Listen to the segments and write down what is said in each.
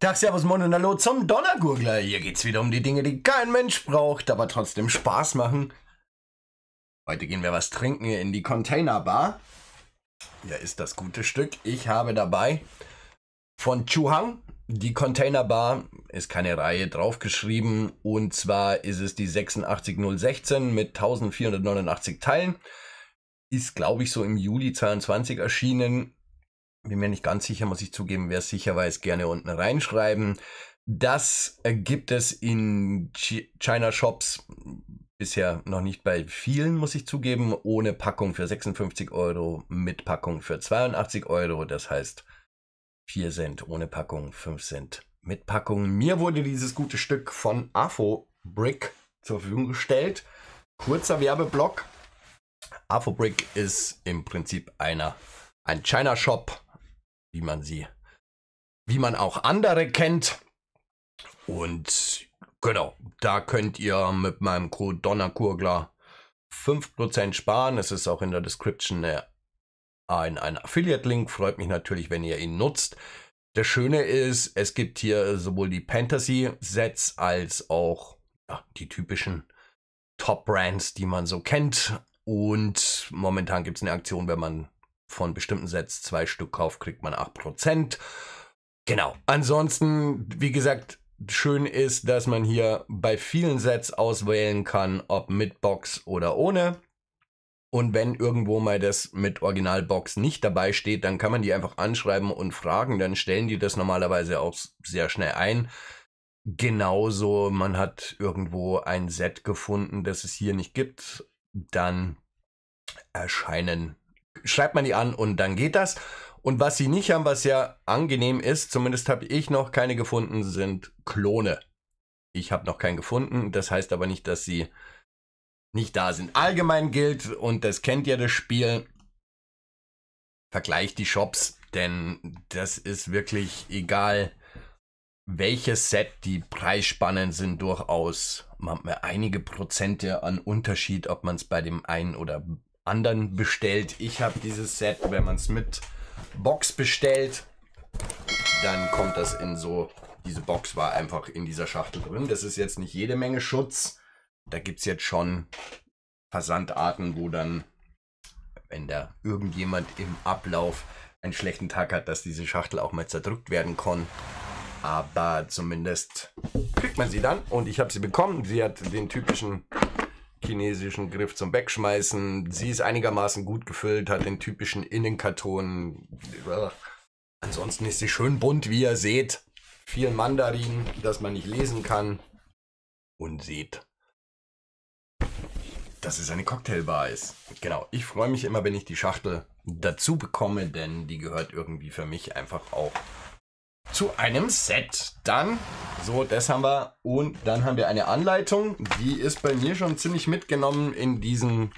Tag, Servus, Moin und Hallo zum Donnergurgler. Hier geht's wieder um die Dinge, die kein Mensch braucht, aber trotzdem Spaß machen. Heute gehen wir was trinken in die Containerbar. Hier ist das gute Stück. Ich habe dabei von Chuhang die Containerbar. Ist keine Reihe draufgeschrieben. Und zwar ist es die 86016 mit 1489 Teilen. Ist, glaube ich, so im Juli 22 erschienen bin mir nicht ganz sicher, muss ich zugeben. Wer sicher weiß, gerne unten reinschreiben. Das gibt es in China Shops bisher noch nicht bei vielen, muss ich zugeben. Ohne Packung für 56 Euro, mit Packung für 82 Euro. Das heißt 4 Cent ohne Packung, 5 Cent mit Packung. Mir wurde dieses gute Stück von AFO Brick zur Verfügung gestellt. Kurzer Werbeblock. AFO Brick ist im Prinzip einer, ein China Shop wie man sie, wie man auch andere kennt. Und genau, da könnt ihr mit meinem Code Donnerkurgler 5% sparen. Es ist auch in der Description ein, ein Affiliate-Link. Freut mich natürlich, wenn ihr ihn nutzt. Das Schöne ist, es gibt hier sowohl die Fantasy-Sets als auch ja, die typischen Top-Brands, die man so kennt. Und momentan gibt es eine Aktion, wenn man von bestimmten Sets zwei Stück kauft, kriegt man 8%. Genau. Ansonsten, wie gesagt, schön ist, dass man hier bei vielen Sets auswählen kann, ob mit Box oder ohne. Und wenn irgendwo mal das mit Originalbox nicht dabei steht, dann kann man die einfach anschreiben und fragen. Dann stellen die das normalerweise auch sehr schnell ein. Genauso, man hat irgendwo ein Set gefunden, das es hier nicht gibt. Dann erscheinen schreibt man die an und dann geht das. Und was sie nicht haben, was ja angenehm ist, zumindest habe ich noch keine gefunden, sind Klone. Ich habe noch keinen gefunden. Das heißt aber nicht, dass sie nicht da sind. Allgemein gilt, und das kennt ja das Spiel, vergleicht die Shops, denn das ist wirklich egal, welches Set die Preisspannen sind durchaus man hat einige Prozente an Unterschied, ob man es bei dem einen oder anderen bestellt. Ich habe dieses Set, wenn man es mit Box bestellt, dann kommt das in so, diese Box war einfach in dieser Schachtel drin. Das ist jetzt nicht jede Menge Schutz. Da gibt es jetzt schon Versandarten, wo dann, wenn da irgendjemand im Ablauf einen schlechten Tag hat, dass diese Schachtel auch mal zerdrückt werden kann. Aber zumindest kriegt man sie dann und ich habe sie bekommen. Sie hat den typischen chinesischen Griff zum Wegschmeißen. Sie ist einigermaßen gut gefüllt, hat den typischen Innenkarton. Ansonsten ist sie schön bunt, wie ihr seht. Viel Mandarin, das man nicht lesen kann. Und seht, dass es eine Cocktailbar ist. Genau, ich freue mich immer, wenn ich die Schachtel dazu bekomme, denn die gehört irgendwie für mich einfach auch zu einem Set. Dann, so, das haben wir. Und dann haben wir eine Anleitung. Die ist bei mir schon ziemlich mitgenommen in diesen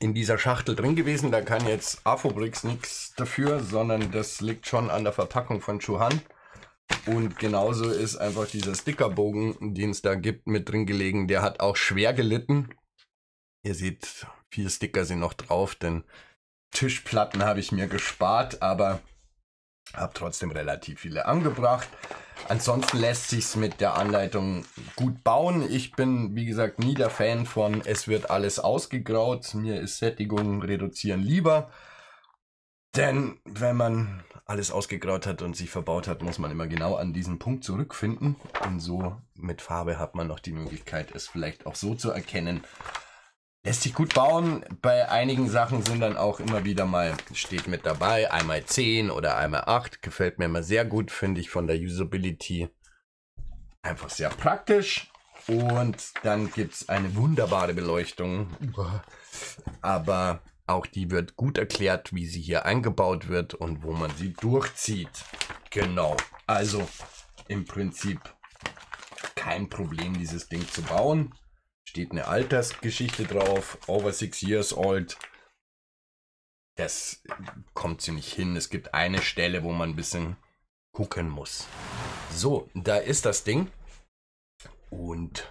in dieser Schachtel drin gewesen. Da kann jetzt Afobrix nichts dafür, sondern das liegt schon an der Verpackung von Chuhan. Und genauso ist einfach dieser Stickerbogen, den es da gibt, mit drin gelegen. Der hat auch schwer gelitten. Ihr seht, vier Sticker sind noch drauf, denn Tischplatten habe ich mir gespart, aber habe trotzdem relativ viele angebracht. Ansonsten lässt sich es mit der Anleitung gut bauen. Ich bin, wie gesagt, nie der Fan von es wird alles ausgegraut. Mir ist Sättigung reduzieren lieber. Denn wenn man alles ausgegraut hat und sich verbaut hat, muss man immer genau an diesen Punkt zurückfinden. Und so mit Farbe hat man noch die Möglichkeit, es vielleicht auch so zu erkennen, Lässt sich gut bauen. Bei einigen Sachen sind dann auch immer wieder mal, steht mit dabei, einmal 10 oder einmal 8. Gefällt mir immer sehr gut, finde ich von der Usability. Einfach sehr praktisch. Und dann gibt es eine wunderbare Beleuchtung. Aber auch die wird gut erklärt, wie sie hier eingebaut wird und wo man sie durchzieht. Genau. Also im Prinzip kein Problem, dieses Ding zu bauen. Steht eine Altersgeschichte drauf, over six years old. Das kommt ziemlich hin. Es gibt eine Stelle, wo man ein bisschen gucken muss. So, da ist das Ding. Und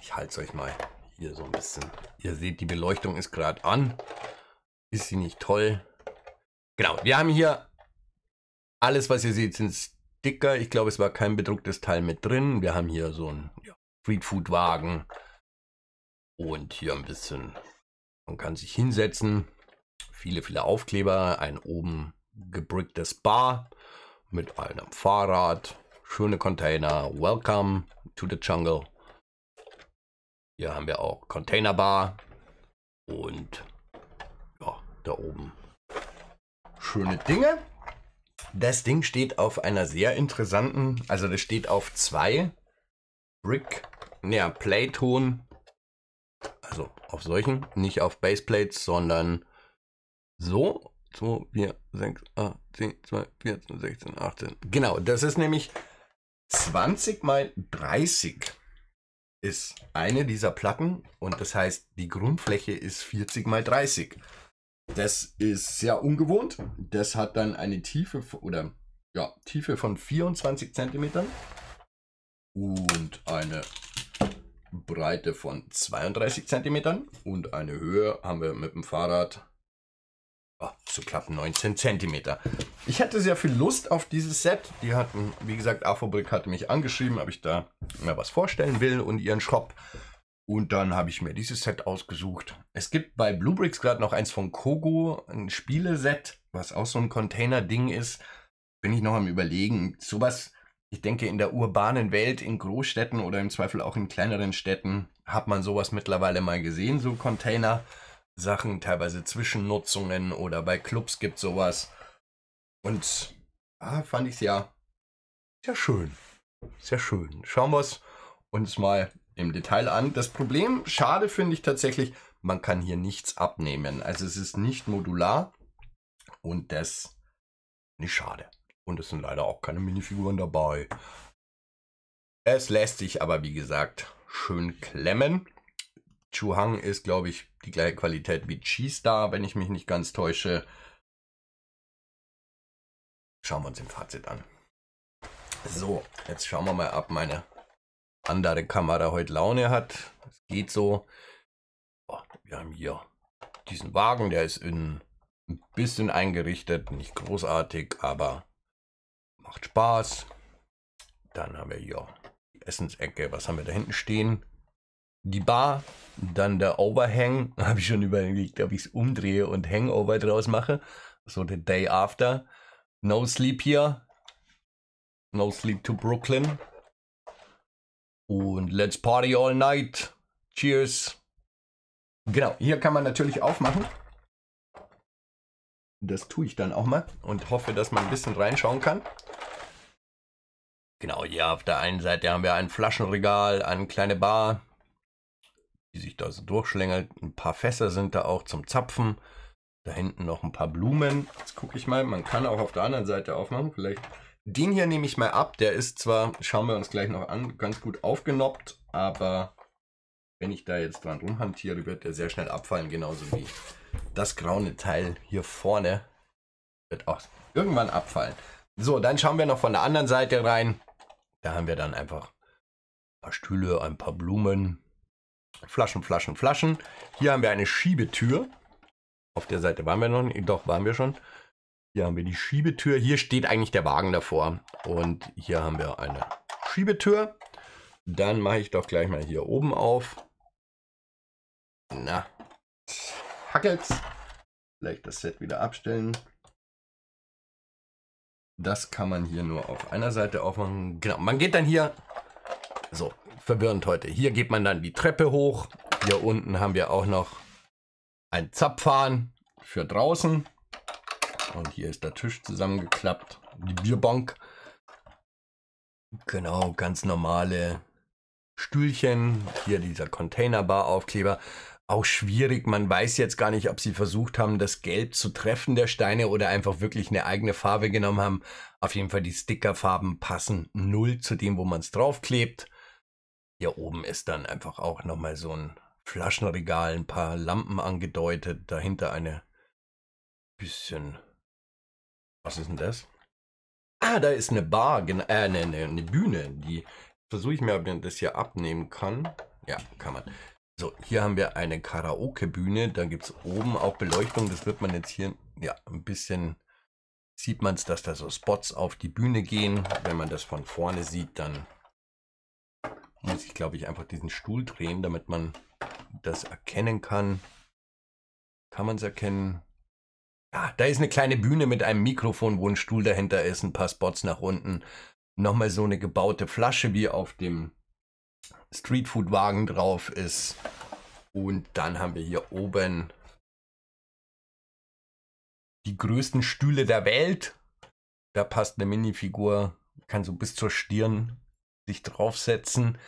ich halte es euch mal hier so ein bisschen. Ihr seht, die Beleuchtung ist gerade an. Ist sie nicht toll? Genau, wir haben hier alles, was ihr seht, sind Sticker. Ich glaube, es war kein bedrucktes Teil mit drin. Wir haben hier so ein ja, Streetfood-Wagen. Und hier ein bisschen, man kann sich hinsetzen. Viele, viele Aufkleber, ein oben gebricktes Bar mit einem Fahrrad, schöne Container. Welcome to the Jungle. Hier haben wir auch Containerbar und ja, da oben schöne Dinge. Das Ding steht auf einer sehr interessanten, also das steht auf zwei Brick ja, Playton, also auf solchen, nicht auf Baseplates, sondern so. 2, 4, 6, 8, 10, 12, 14, 16, 18. Genau, das ist nämlich 20 mal 30 ist eine dieser Platten und das heißt, die Grundfläche ist 40 mal 30. Das ist sehr ungewohnt. Das hat dann eine Tiefe oder ja, Tiefe von 24 cm und eine Breite von 32 cm und eine Höhe haben wir mit dem Fahrrad oh, ah, zu knapp 19 cm. Ich hatte sehr viel Lust auf dieses Set. Die hatten, wie gesagt, Afrobrick hatte mich angeschrieben, ob ich da mal was vorstellen will und ihren Shop. Und dann habe ich mir dieses Set ausgesucht. Es gibt bei Bluebricks gerade noch eins von Kogo, ein Spieleset, was auch so ein Container-Ding ist. Bin ich noch am überlegen. Sowas ich denke, in der urbanen Welt, in Großstädten oder im Zweifel auch in kleineren Städten, hat man sowas mittlerweile mal gesehen, so Container-Sachen, teilweise Zwischennutzungen oder bei Clubs gibt sowas. Und ah, fand ich es ja sehr schön. Sehr schön. Schauen wir uns mal im Detail an. Das Problem, schade finde ich tatsächlich, man kann hier nichts abnehmen. Also es ist nicht modular und das ist schade. Und es sind leider auch keine Minifiguren dabei. Es lässt sich aber, wie gesagt, schön klemmen. Chuhang ist, glaube ich, die gleiche Qualität wie Chi-Star, wenn ich mich nicht ganz täusche. Schauen wir uns im Fazit an. So, jetzt schauen wir mal, ob meine andere Kamera heute Laune hat. Es geht so. Oh, wir haben hier diesen Wagen, der ist in ein bisschen eingerichtet, nicht großartig, aber Macht Spaß. Dann haben wir hier die Essensecke. Was haben wir da hinten stehen? Die Bar, dann der Overhang. Habe ich schon überlegt, ob ich es umdrehe und Hangover draus mache. So der Day After. No Sleep hier. No Sleep to Brooklyn. Und Let's Party All Night. Cheers. Genau, hier kann man natürlich aufmachen. Das tue ich dann auch mal und hoffe, dass man ein bisschen reinschauen kann. Genau, hier auf der einen Seite haben wir ein Flaschenregal, eine kleine Bar, die sich da so durchschlängelt. Ein paar Fässer sind da auch zum Zapfen. Da hinten noch ein paar Blumen. Jetzt gucke ich mal, man kann auch auf der anderen Seite aufmachen. Vielleicht den hier nehme ich mal ab. Der ist zwar, schauen wir uns gleich noch an, ganz gut aufgenoppt, aber wenn ich da jetzt dran rumhantiere, wird der sehr schnell abfallen, genauso wie ich das graue Teil hier vorne wird auch irgendwann abfallen. So, dann schauen wir noch von der anderen Seite rein. Da haben wir dann einfach ein paar Stühle, ein paar Blumen, Flaschen, Flaschen, Flaschen. Hier haben wir eine Schiebetür. Auf der Seite waren wir noch nicht, doch waren wir schon. Hier haben wir die Schiebetür. Hier steht eigentlich der Wagen davor. Und hier haben wir eine Schiebetür. Dann mache ich doch gleich mal hier oben auf. Na, hackelt's. Vielleicht das Set wieder abstellen. Das kann man hier nur auf einer Seite aufmachen. Genau, man geht dann hier, so, verwirrend heute. Hier geht man dann die Treppe hoch. Hier unten haben wir auch noch ein Zapfhahn für draußen. Und hier ist der Tisch zusammengeklappt, die Bierbank. Genau, ganz normale Stühlchen. Hier dieser Containerbar-Aufkleber auch schwierig. Man weiß jetzt gar nicht, ob sie versucht haben, das Gelb zu treffen der Steine oder einfach wirklich eine eigene Farbe genommen haben. Auf jeden Fall die Stickerfarben passen null zu dem, wo man es draufklebt. Hier oben ist dann einfach auch nochmal so ein Flaschenregal, ein paar Lampen angedeutet, dahinter eine bisschen... Was ist denn das? Ah, da ist eine Bar, äh, eine, eine, eine Bühne. Die versuche ich mir, ob man das hier abnehmen kann. Ja, kann man. So, hier haben wir eine Karaoke-Bühne. Dann gibt es oben auch Beleuchtung. Das wird man jetzt hier, ja, ein bisschen sieht man es, dass da so Spots auf die Bühne gehen. Wenn man das von vorne sieht, dann muss ich, glaube ich, einfach diesen Stuhl drehen, damit man das erkennen kann. Kann man es erkennen? Ja, ah, da ist eine kleine Bühne mit einem Mikrofon, wo ein Stuhl dahinter ist, ein paar Spots nach unten. Nochmal so eine gebaute Flasche wie auf dem Streetfood-Wagen drauf ist. Und dann haben wir hier oben die größten Stühle der Welt. Da passt eine Minifigur, kann so bis zur Stirn sich draufsetzen.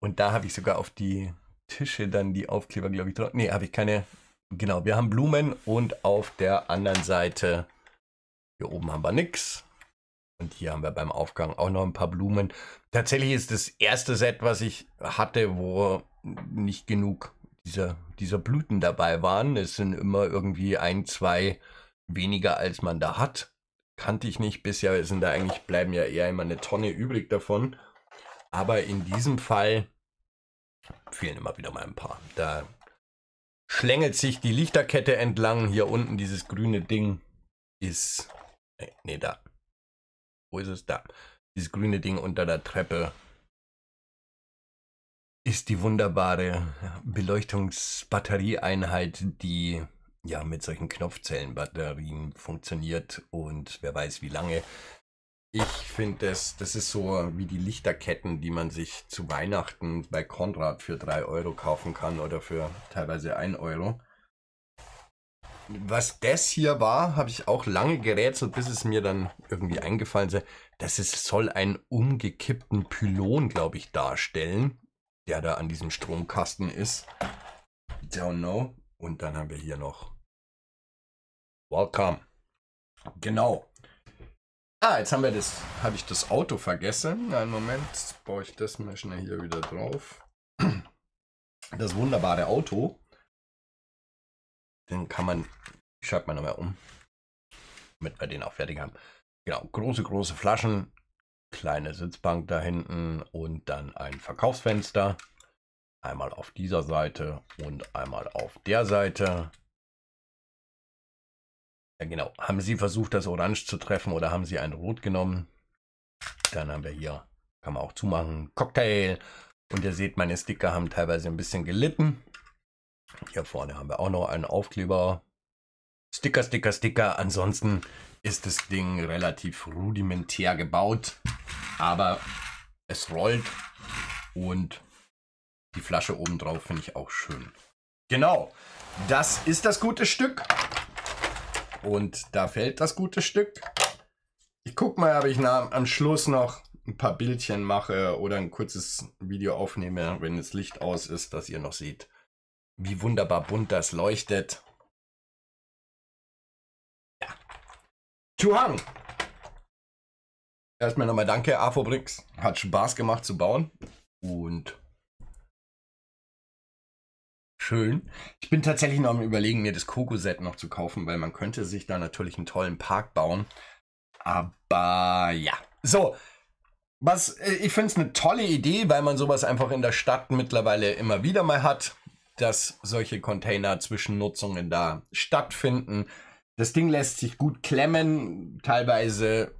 Und da habe ich sogar auf die Tische dann die Aufkleber, glaube ich, drauf. Nee, habe ich keine. Genau, wir haben Blumen und auf der anderen Seite, hier oben haben wir nichts. Und hier haben wir beim Aufgang auch noch ein paar Blumen. Tatsächlich ist das erste Set, was ich hatte, wo nicht genug dieser, dieser Blüten dabei waren. Es sind immer irgendwie ein, zwei weniger, als man da hat. Kannte ich nicht bisher. Sind da eigentlich bleiben ja eher immer eine Tonne übrig davon. Aber in diesem Fall fehlen immer wieder mal ein paar. Da schlängelt sich die Lichterkette entlang. Hier unten dieses grüne Ding ist. Äh, nee, da wo ist es da? Dieses grüne Ding unter der Treppe ist die wunderbare Beleuchtungsbatterieeinheit, die ja mit solchen Knopfzellenbatterien funktioniert und wer weiß wie lange. Ich finde das, das ist so wie die Lichterketten, die man sich zu Weihnachten bei Konrad für 3 Euro kaufen kann oder für teilweise 1 Euro was das hier war, habe ich auch lange gerätselt, bis es mir dann irgendwie eingefallen ist. Das ist, soll einen umgekippten Pylon, glaube ich, darstellen, der da an diesem Stromkasten ist. Don't know. Und dann haben wir hier noch Welcome. Genau. Ah, jetzt haben wir das, habe ich das Auto vergessen. Einen Moment, jetzt baue ich das mal schnell hier wieder drauf. Das wunderbare Auto. Dann kann man, ich schreibe mal nochmal um, damit wir den auch fertig haben. Genau, große, große Flaschen, kleine Sitzbank da hinten und dann ein Verkaufsfenster. Einmal auf dieser Seite und einmal auf der Seite. Ja, genau. Haben Sie versucht, das Orange zu treffen oder haben Sie ein Rot genommen? Dann haben wir hier, kann man auch zumachen, Cocktail. Und ihr seht, meine Sticker haben teilweise ein bisschen gelitten. Hier vorne haben wir auch noch einen Aufkleber. Sticker, Sticker, Sticker. Ansonsten ist das Ding relativ rudimentär gebaut, aber es rollt und die Flasche oben drauf finde ich auch schön. Genau, das ist das gute Stück. Und da fällt das gute Stück. Ich gucke mal, ob ich am Schluss noch ein paar Bildchen mache oder ein kurzes Video aufnehme, wenn das Licht aus ist, dass ihr noch seht, wie wunderbar bunt das leuchtet. Ja. Chuhang! Erstmal nochmal danke, Afobrix. Hat Spaß gemacht zu bauen. Und schön. Ich bin tatsächlich noch am überlegen, mir das Koko-Set noch zu kaufen, weil man könnte sich da natürlich einen tollen Park bauen. Aber ja. So. Was, äh, ich finde es eine tolle Idee, weil man sowas einfach in der Stadt mittlerweile immer wieder mal hat dass solche Container Zwischennutzungen da stattfinden. Das Ding lässt sich gut klemmen, teilweise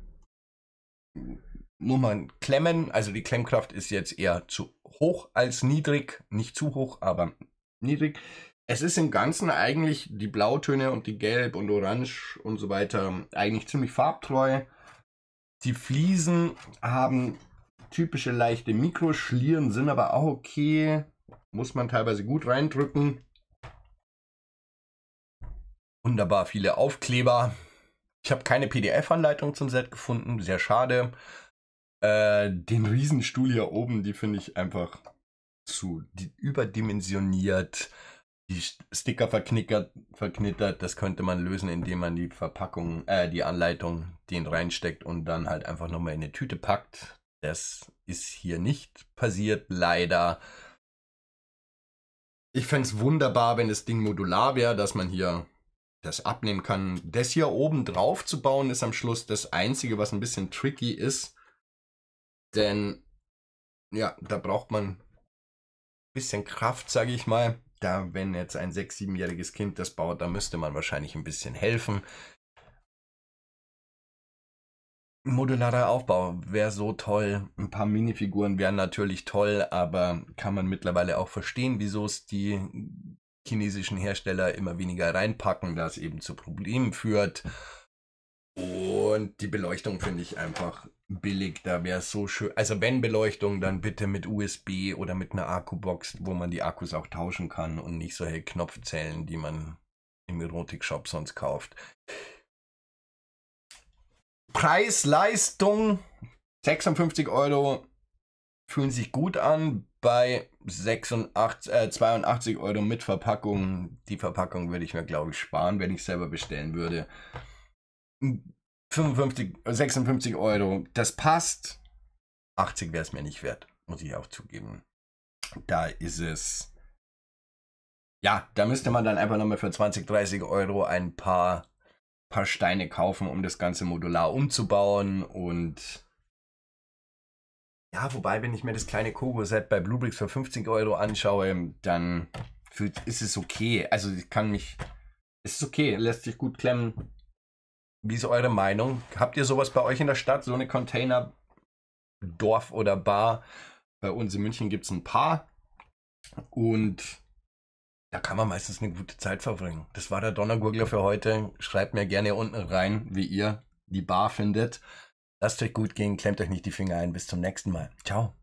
Nummern klemmen. Also die Klemmkraft ist jetzt eher zu hoch als niedrig. Nicht zu hoch, aber niedrig. Es ist im Ganzen eigentlich die Blautöne und die Gelb und Orange und so weiter eigentlich ziemlich farbtreu. Die Fliesen haben typische leichte Mikroschlieren, sind aber auch okay muss man teilweise gut reindrücken. Wunderbar viele Aufkleber. Ich habe keine PDF-Anleitung zum Set gefunden, sehr schade. Äh, den Riesenstuhl hier oben, die finde ich einfach zu überdimensioniert. Die Sticker verknickert, verknittert, das könnte man lösen, indem man die Verpackung, äh, die Anleitung, den reinsteckt und dann halt einfach nochmal in eine Tüte packt. Das ist hier nicht passiert, leider. Ich fände es wunderbar, wenn das Ding modular wäre, dass man hier das abnehmen kann. Das hier oben drauf zu bauen, ist am Schluss das Einzige, was ein bisschen tricky ist. Denn, ja, da braucht man ein bisschen Kraft, sage ich mal. Da, wenn jetzt ein 6-, 7-jähriges Kind das baut, da müsste man wahrscheinlich ein bisschen helfen modularer Aufbau wäre so toll. Ein paar Minifiguren wären natürlich toll, aber kann man mittlerweile auch verstehen, wieso es die chinesischen Hersteller immer weniger reinpacken, da es eben zu Problemen führt. Und die Beleuchtung finde ich einfach billig. Da wäre es so schön. Also wenn Beleuchtung, dann bitte mit USB oder mit einer Akkubox, wo man die Akkus auch tauschen kann und nicht solche Knopfzellen, die man im Erotik-Shop sonst kauft. Preis-Leistung 56 Euro fühlen sich gut an. Bei 86, äh, 82 Euro mit Verpackung. Die Verpackung würde ich mir, glaube ich, sparen, wenn ich selber bestellen würde. 55, hm, 56 Euro, das passt. 80 wäre es mir nicht wert, muss ich auch zugeben. Da ist es. Ja, da müsste man dann einfach nochmal für 20, 30 Euro ein paar paar Steine kaufen, um das Ganze modular umzubauen und ja, wobei, wenn ich mir das kleine Kogo-Set bei Bluebricks für 50 Euro anschaue, dann ist es okay. Also ich kann mich, es ist okay, lässt sich gut klemmen. Wie ist eure Meinung? Habt ihr sowas bei euch in der Stadt, so eine Container, Dorf oder Bar? Bei uns in München gibt es ein paar. Und da kann man meistens eine gute Zeit verbringen. Das war der Donnergurgler für heute. Schreibt mir gerne unten rein, wie ihr die Bar findet. Lasst euch gut gehen, klemmt euch nicht die Finger ein. Bis zum nächsten Mal. Ciao.